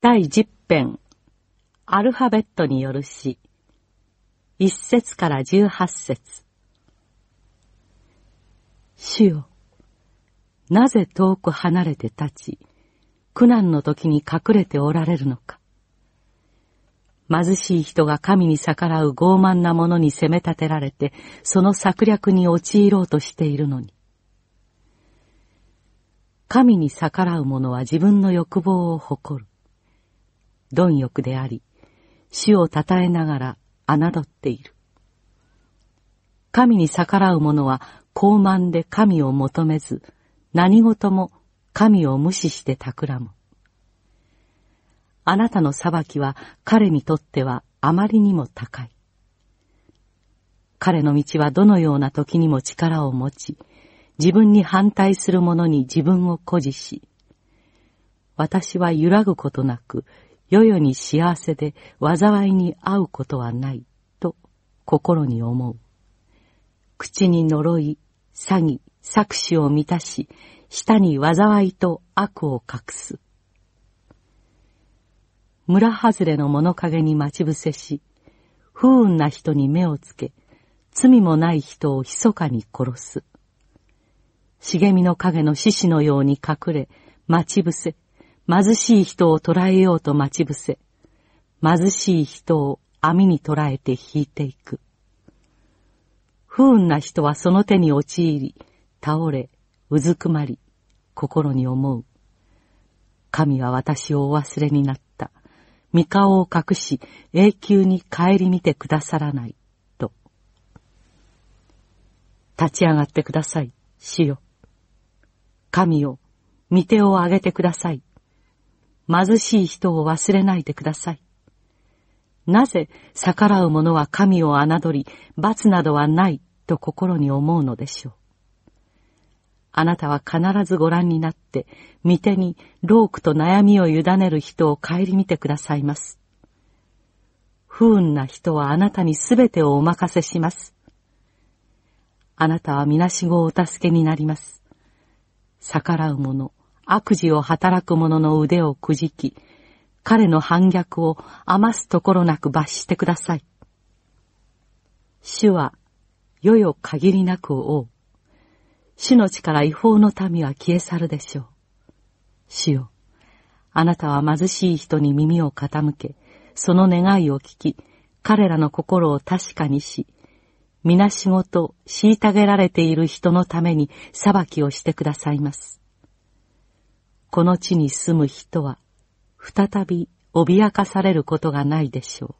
第十編、アルファベットによる詩、一節から十八節主よ、なぜ遠く離れて立ち、苦難の時に隠れておられるのか。貧しい人が神に逆らう傲慢な者に責め立てられて、その策略に陥ろうとしているのに。神に逆らう者は自分の欲望を誇る。貪欲であり、死を称えながら侮っている。神に逆らう者は傲慢で神を求めず、何事も神を無視して企む。あなたの裁きは彼にとってはあまりにも高い。彼の道はどのような時にも力を持ち、自分に反対する者に自分を誇示し、私は揺らぐことなくよよに幸せで災いに遭うことはない、と心に思う。口に呪い、詐欺、搾取を満たし、舌に災いと悪を隠す。村外れの物陰に待ち伏せし、不運な人に目をつけ、罪もない人を密かに殺す。茂みの影の獅子のように隠れ、待ち伏せ、貧しい人を捕らえようと待ち伏せ、貧しい人を網に捕らえて引いていく。不運な人はその手に陥り、倒れ、うずくまり、心に思う。神は私をお忘れになった。三顔を隠し、永久に帰り見てくださらない、と。立ち上がってください、死よ。神よ、見手を上げてください。貧しい人を忘れないでください。なぜ逆らう者は神を侮り、罰などはないと心に思うのでしょう。あなたは必ずご覧になって、御手に老苦と悩みを委ねる人を顧みてくださいます。不運な人はあなたにすべてをお任せします。あなたはみなしごをお助けになります。逆らう者、悪事を働く者の腕をくじき、彼の反逆を余すところなく罰してください。主は、よよ限りなく王。主の力違法の民は消え去るでしょう。主よ、あなたは貧しい人に耳を傾け、その願いを聞き、彼らの心を確かにし、皆仕事、虐げられている人のために裁きをしてくださいます。この地に住む人は再び脅かされることがないでしょう。